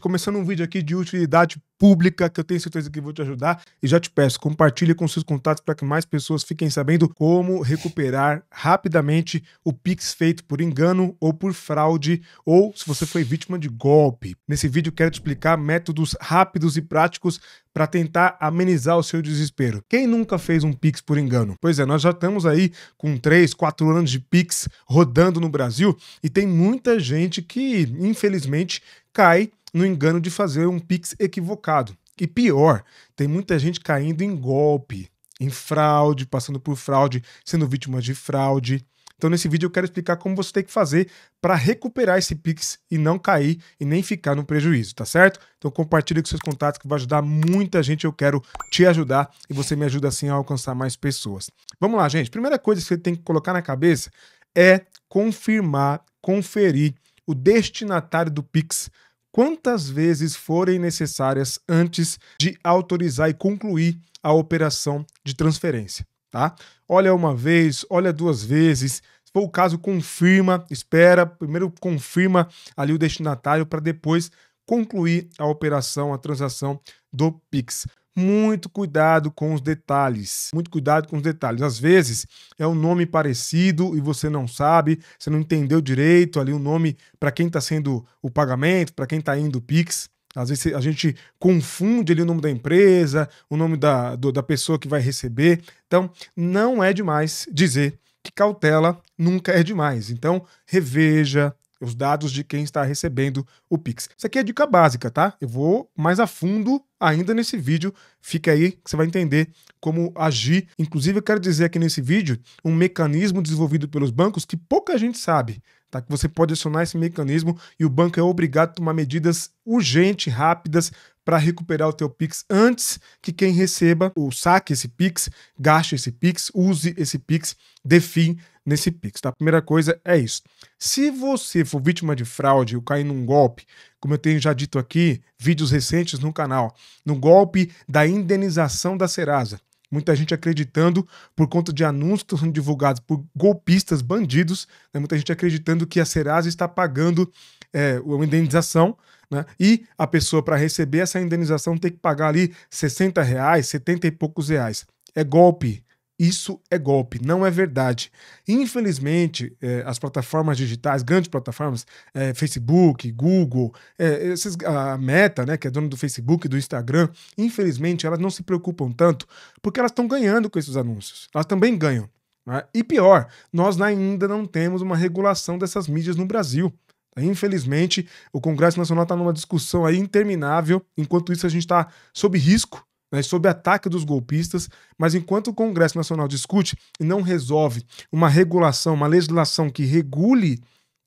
começando um vídeo aqui de utilidade pública que eu tenho certeza que vou te ajudar. E já te peço, compartilhe com seus contatos para que mais pessoas fiquem sabendo como recuperar rapidamente o Pix feito por engano ou por fraude, ou se você foi vítima de golpe. Nesse vídeo quero te explicar métodos rápidos e práticos para tentar amenizar o seu desespero. Quem nunca fez um Pix por engano? Pois é, nós já estamos aí com 3, 4 anos de Pix rodando no Brasil e tem muita gente que, infelizmente, cai no engano de fazer um Pix equivocado. E pior, tem muita gente caindo em golpe, em fraude, passando por fraude, sendo vítima de fraude. Então, nesse vídeo, eu quero explicar como você tem que fazer para recuperar esse Pix e não cair e nem ficar no prejuízo, tá certo? Então, compartilha com seus contatos que vai ajudar muita gente. Eu quero te ajudar e você me ajuda assim a alcançar mais pessoas. Vamos lá, gente. Primeira coisa que você tem que colocar na cabeça é confirmar, conferir o destinatário do Pix quantas vezes forem necessárias antes de autorizar e concluir a operação de transferência, tá? Olha uma vez, olha duas vezes, se for o caso, confirma, espera, primeiro confirma ali o destinatário para depois concluir a operação, a transação do Pix muito cuidado com os detalhes. Muito cuidado com os detalhes. Às vezes é um nome parecido e você não sabe, você não entendeu direito ali o um nome para quem está sendo o pagamento, para quem está indo o Pix. Às vezes a gente confunde ali o nome da empresa, o nome da, do, da pessoa que vai receber. Então, não é demais dizer que cautela nunca é demais. Então, reveja, os dados de quem está recebendo o Pix. Isso aqui é dica básica, tá? Eu vou mais a fundo ainda nesse vídeo. Fica aí que você vai entender como agir. Inclusive, eu quero dizer aqui nesse vídeo um mecanismo desenvolvido pelos bancos que pouca gente sabe. Tá? Que você pode acionar esse mecanismo e o banco é obrigado a tomar medidas urgentes, rápidas, para recuperar o teu Pix antes que quem receba o saque esse Pix, gaste esse Pix, use esse Pix, define nesse Pix, tá? A primeira coisa é isso. Se você for vítima de fraude ou cair num golpe, como eu tenho já dito aqui, vídeos recentes no canal, no golpe da indenização da Serasa, Muita gente acreditando por conta de anúncios que sendo divulgados por golpistas, bandidos, né? muita gente acreditando que a Serasa está pagando é, uma indenização, né? E a pessoa, para receber essa indenização, tem que pagar ali 60 reais, 70 e poucos reais. É golpe. Isso é golpe, não é verdade. Infelizmente, é, as plataformas digitais, grandes plataformas, eh, Facebook, Google, é, esses, a Meta, né, que é dona do Facebook, e do Instagram, infelizmente elas não se preocupam tanto porque elas estão ganhando com esses anúncios. Elas também ganham. Né? E pior, nós ainda não temos uma regulação dessas mídias no Brasil. Infelizmente, o Congresso Nacional está numa discussão aí interminável, enquanto isso a gente está sob risco né, sob ataque dos golpistas, mas enquanto o Congresso Nacional discute e não resolve uma regulação, uma legislação que regule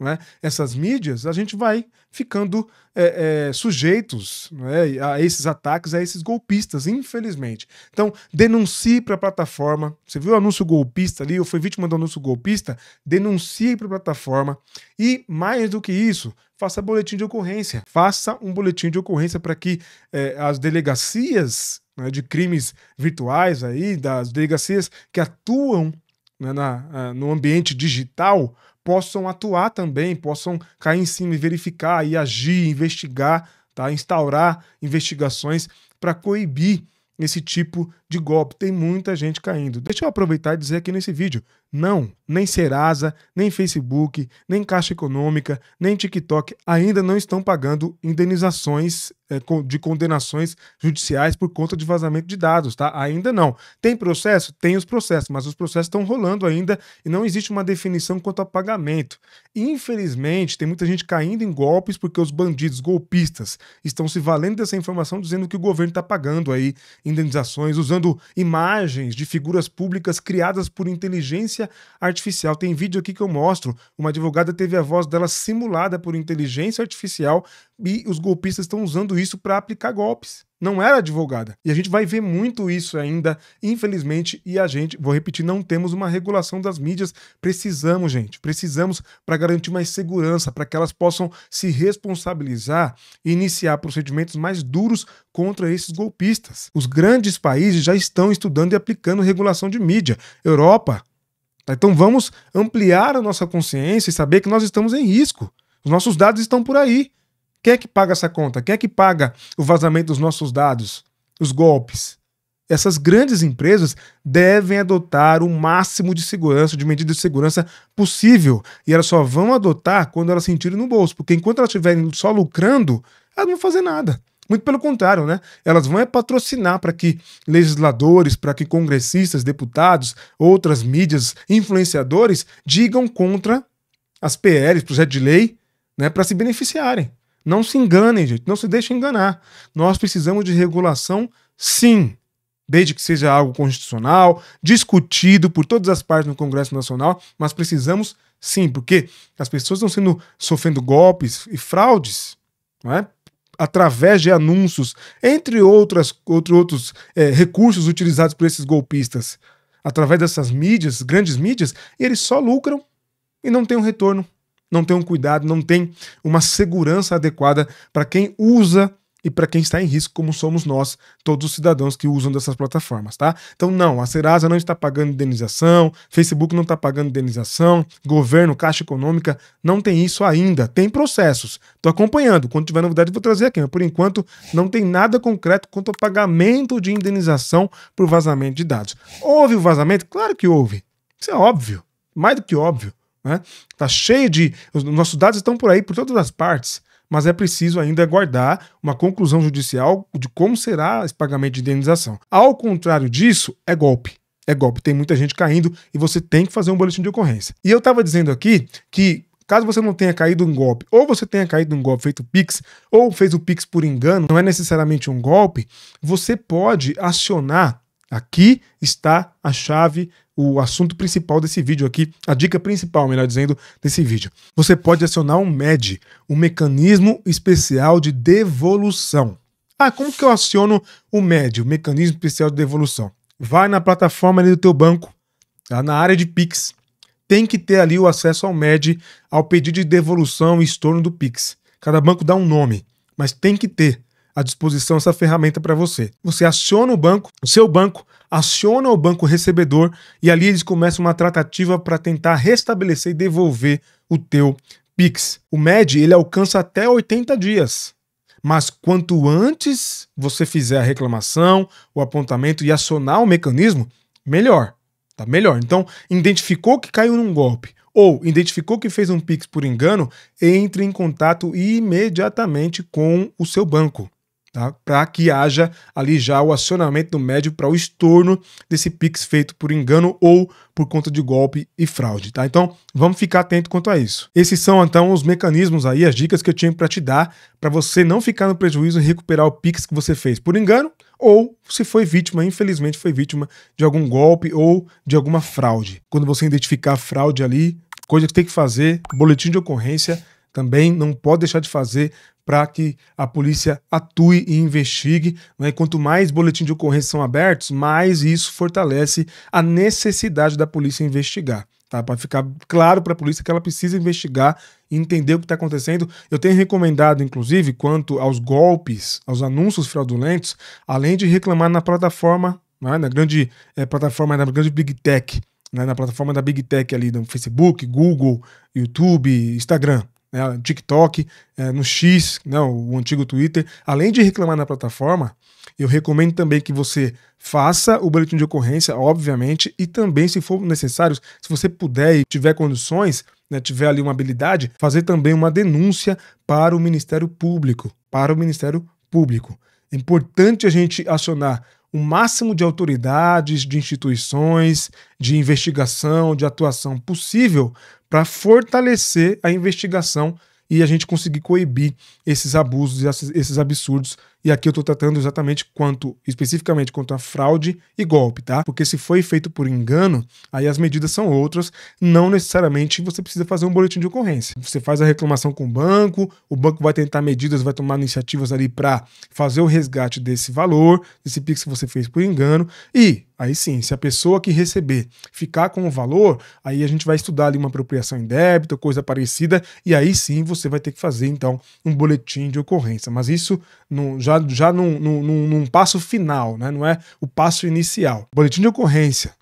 né, essas mídias, a gente vai ficando é, é, sujeitos né, a esses ataques, a esses golpistas, infelizmente. Então, denuncie para a plataforma. Você viu o anúncio golpista ali, eu fui vítima do anúncio golpista? Denuncie para a plataforma. E, mais do que isso, faça boletim de ocorrência. Faça um boletim de ocorrência para que é, as delegacias né, de crimes virtuais aí, das delegacias que atuam né, na, eh, no ambiente digital, possam atuar também, possam cair em cima e verificar e agir, investigar, tá? instaurar investigações para coibir esse tipo de golpe. Tem muita gente caindo. Deixa eu aproveitar e dizer aqui nesse vídeo: não, nem Serasa, nem Facebook, nem Caixa Econômica, nem TikTok ainda não estão pagando indenizações é, de condenações judiciais por conta de vazamento de dados, tá? Ainda não. Tem processo? Tem os processos, mas os processos estão rolando ainda e não existe uma definição quanto a pagamento. Infelizmente, tem muita gente caindo em golpes porque os bandidos golpistas estão se valendo dessa informação dizendo que o governo está pagando aí indenizações, usando usando imagens de figuras públicas criadas por inteligência artificial. Tem vídeo aqui que eu mostro. Uma advogada teve a voz dela simulada por inteligência artificial e os golpistas estão usando isso para aplicar golpes. Não era advogada. E a gente vai ver muito isso ainda, infelizmente. E a gente, vou repetir, não temos uma regulação das mídias. Precisamos, gente. Precisamos para garantir mais segurança, para que elas possam se responsabilizar e iniciar procedimentos mais duros contra esses golpistas. Os grandes países já estão estudando e aplicando regulação de mídia. Europa. Então vamos ampliar a nossa consciência e saber que nós estamos em risco. Os nossos dados estão por aí. Quem é que paga essa conta? Quem é que paga o vazamento dos nossos dados, os golpes? Essas grandes empresas devem adotar o máximo de segurança, de medida de segurança possível. E elas só vão adotar quando elas sentirem no bolso, porque enquanto elas estiverem só lucrando, elas não vão fazer nada. Muito pelo contrário, né? Elas vão é patrocinar para que legisladores, para que congressistas, deputados, outras mídias, influenciadores digam contra as PLs, projeto de lei, né, para se beneficiarem. Não se enganem, gente, não se deixem enganar. Nós precisamos de regulação, sim, desde que seja algo constitucional, discutido por todas as partes no Congresso Nacional, mas precisamos sim, porque as pessoas estão sendo sofrendo golpes e fraudes, não é? através de anúncios, entre outras, outro, outros é, recursos utilizados por esses golpistas, através dessas mídias, grandes mídias, e eles só lucram e não têm um retorno não tem um cuidado, não tem uma segurança adequada para quem usa e para quem está em risco, como somos nós, todos os cidadãos que usam dessas plataformas, tá? Então, não, a Serasa não está pagando indenização, Facebook não está pagando indenização, governo, Caixa Econômica, não tem isso ainda. Tem processos. Estou acompanhando. Quando tiver novidade, vou trazer aqui. Mas, por enquanto, não tem nada concreto quanto ao pagamento de indenização por vazamento de dados. Houve o vazamento? Claro que houve. Isso é óbvio. Mais do que óbvio. Né? Tá cheio de. Os nossos dados estão por aí, por todas as partes, mas é preciso ainda guardar uma conclusão judicial de como será esse pagamento de indenização. Ao contrário disso, é golpe. É golpe. Tem muita gente caindo e você tem que fazer um boletim de ocorrência. E eu estava dizendo aqui que Caso você não tenha caído um golpe, ou você tenha caído um golpe feito Pix, ou fez o Pix por engano, não é necessariamente um golpe, você pode acionar. Aqui está a chave o assunto principal desse vídeo aqui, a dica principal, melhor dizendo, desse vídeo. Você pode acionar um MED, um mecanismo especial de devolução. Ah, como que eu aciono o MED, o mecanismo especial de devolução? Vai na plataforma do teu banco, tá? na área de Pix. Tem que ter ali o acesso ao MED, ao pedido de devolução e estorno do Pix. Cada banco dá um nome, mas tem que ter à disposição essa ferramenta para você. Você aciona o banco, o seu banco aciona o banco recebedor e ali eles começam uma tratativa para tentar restabelecer e devolver o teu Pix. O MED ele alcança até 80 dias. Mas quanto antes você fizer a reclamação, o apontamento e acionar o mecanismo, melhor. Tá melhor. Então, identificou que caiu num golpe ou identificou que fez um Pix por engano, entre em contato imediatamente com o seu banco tá? para que haja ali já o acionamento do médio para o estorno desse Pix feito por engano ou por conta de golpe e fraude. Tá? Então vamos ficar atento quanto a isso. Esses são então os mecanismos aí, as dicas que eu tinha para te dar para você não ficar no prejuízo e recuperar o Pix que você fez por engano ou se foi vítima, infelizmente foi vítima de algum golpe ou de alguma fraude. Quando você identificar fraude ali, coisa que tem que fazer, boletim de ocorrência, também não pode deixar de fazer para que a polícia atue e investigue. Né? quanto mais boletins de ocorrência são abertos, mais isso fortalece a necessidade da polícia investigar. Tá, para ficar claro para a polícia que ela precisa investigar e entender o que está acontecendo. Eu tenho recomendado, inclusive, quanto aos golpes, aos anúncios fraudulentos, além de reclamar na plataforma, né, na grande é, plataforma, na grande Big Tech, né, na plataforma da Big Tech ali, no Facebook, Google, YouTube, Instagram, né, TikTok, é, no X, né, o antigo Twitter. Além de reclamar na plataforma, eu recomendo também que você faça o boletim de ocorrência, obviamente, e também, se for necessário, se você puder e tiver condições, né, tiver ali uma habilidade, fazer também uma denúncia para o Ministério Público. Para o Ministério Público. É importante a gente acionar o máximo de autoridades, de instituições, de investigação, de atuação possível para fortalecer a investigação e a gente conseguir coibir esses abusos e esses absurdos e aqui eu estou tratando exatamente quanto, especificamente quanto a fraude e golpe, tá? Porque se foi feito por engano, aí as medidas são outras. Não necessariamente você precisa fazer um boletim de ocorrência. Você faz a reclamação com o banco, o banco vai tentar medidas, vai tomar iniciativas ali para fazer o resgate desse valor, desse Pix que você fez por engano. E Aí sim, se a pessoa que receber ficar com o valor, aí a gente vai estudar ali uma apropriação em débito, coisa parecida, e aí sim você vai ter que fazer então um boletim de ocorrência. Mas isso não, já já, num, num, num passo final, né? não é o passo inicial. Boletim de ocorrência,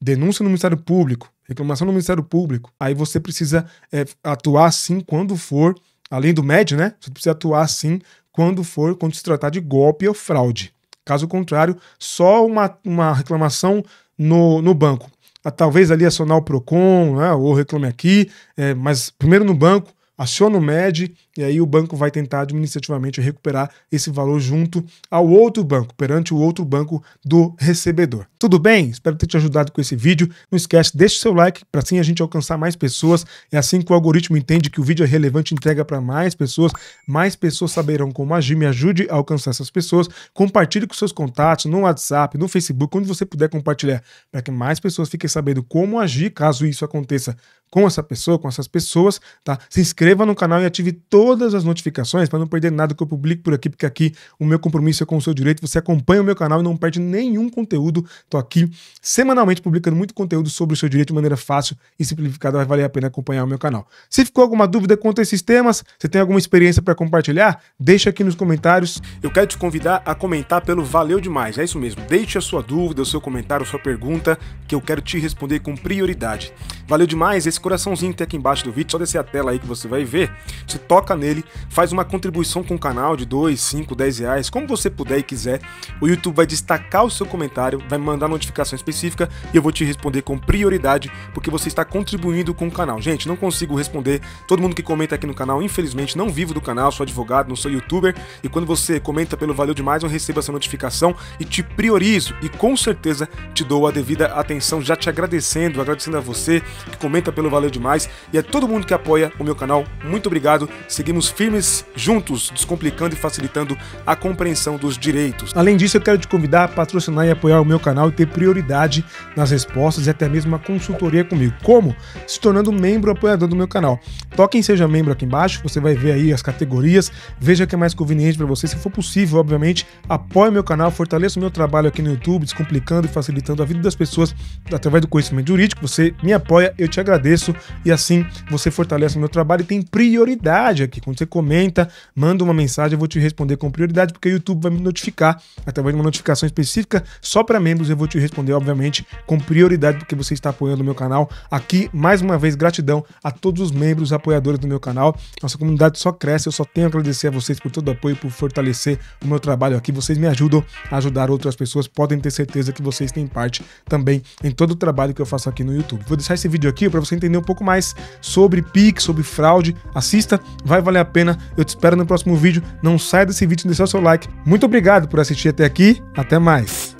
denúncia no Ministério Público, reclamação no Ministério Público. Aí você precisa é, atuar assim quando for, além do médio, né? Você precisa atuar assim quando for, quando se tratar de golpe ou fraude. Caso contrário, só uma, uma reclamação no, no banco. Ah, talvez ali acionar o PROCON, né? ou reclame aqui, é, mas primeiro no banco, aciona o MED, e aí o banco vai tentar administrativamente recuperar esse valor junto ao outro banco, perante o outro banco do recebedor. Tudo bem? Espero ter te ajudado com esse vídeo. Não esquece, deixe seu like para assim a gente alcançar mais pessoas. É assim que o algoritmo entende que o vídeo é relevante e entrega para mais pessoas. Mais pessoas saberão como agir. Me ajude a alcançar essas pessoas. Compartilhe com seus contatos no WhatsApp, no Facebook, onde você puder compartilhar, para que mais pessoas fiquem sabendo como agir caso isso aconteça com essa pessoa, com essas pessoas. Tá? Se inscreva no canal e ative todas todas as notificações para não perder nada que eu publico por aqui, porque aqui o meu compromisso é com o seu direito. Você acompanha o meu canal e não perde nenhum conteúdo. Estou aqui semanalmente publicando muito conteúdo sobre o seu direito de maneira fácil e simplificada. Vai valer a pena acompanhar o meu canal. Se ficou alguma dúvida quanto a esses temas, você tem alguma experiência para compartilhar, deixa aqui nos comentários. Eu quero te convidar a comentar pelo Valeu Demais. É isso mesmo. Deixe a sua dúvida, o seu comentário, a sua pergunta, que eu quero te responder com prioridade. Valeu demais esse coraçãozinho que tem aqui embaixo do vídeo, só descer a tela aí que você vai ver. Você toca nele, faz uma contribuição com o canal de 2, 5, 10 reais, como você puder e quiser. O YouTube vai destacar o seu comentário, vai mandar notificação específica e eu vou te responder com prioridade, porque você está contribuindo com o canal. Gente, não consigo responder todo mundo que comenta aqui no canal, infelizmente não vivo do canal, sou advogado, não sou youtuber, e quando você comenta pelo Valeu Demais, eu recebo essa notificação e te priorizo, e com certeza te dou a devida atenção, já te agradecendo, agradecendo a você, que comenta pelo Valeu Demais e a todo mundo que apoia o meu canal. Muito obrigado. Seguimos firmes juntos, descomplicando e facilitando a compreensão dos direitos. Além disso, eu quero te convidar a patrocinar e apoiar o meu canal e ter prioridade nas respostas e até mesmo uma consultoria comigo. Como? Se tornando membro apoiador do meu canal. Toque em Seja Membro aqui embaixo, você vai ver aí as categorias, veja o que é mais conveniente para você. Se for possível, obviamente, apoie meu canal, fortaleça o meu trabalho aqui no YouTube, descomplicando e facilitando a vida das pessoas através do conhecimento jurídico. Você me apoia eu te agradeço e assim você fortalece o meu trabalho e tem prioridade aqui. Quando você comenta, manda uma mensagem, eu vou te responder com prioridade, porque o YouTube vai me notificar através de uma notificação específica só para membros. Eu vou te responder, obviamente, com prioridade, porque você está apoiando o meu canal. Aqui, mais uma vez, gratidão a todos os membros apoiadores do meu canal. Nossa comunidade só cresce, eu só tenho a agradecer a vocês por todo o apoio, por fortalecer o meu trabalho aqui. Vocês me ajudam a ajudar outras pessoas, podem ter certeza que vocês têm parte também em todo o trabalho que eu faço aqui no YouTube. Vou deixar esse vídeo vídeo aqui para você entender um pouco mais sobre Pix, sobre fraude. Assista, vai valer a pena. Eu te espero no próximo vídeo. Não sai desse vídeo sem deixar o seu like. Muito obrigado por assistir até aqui. Até mais.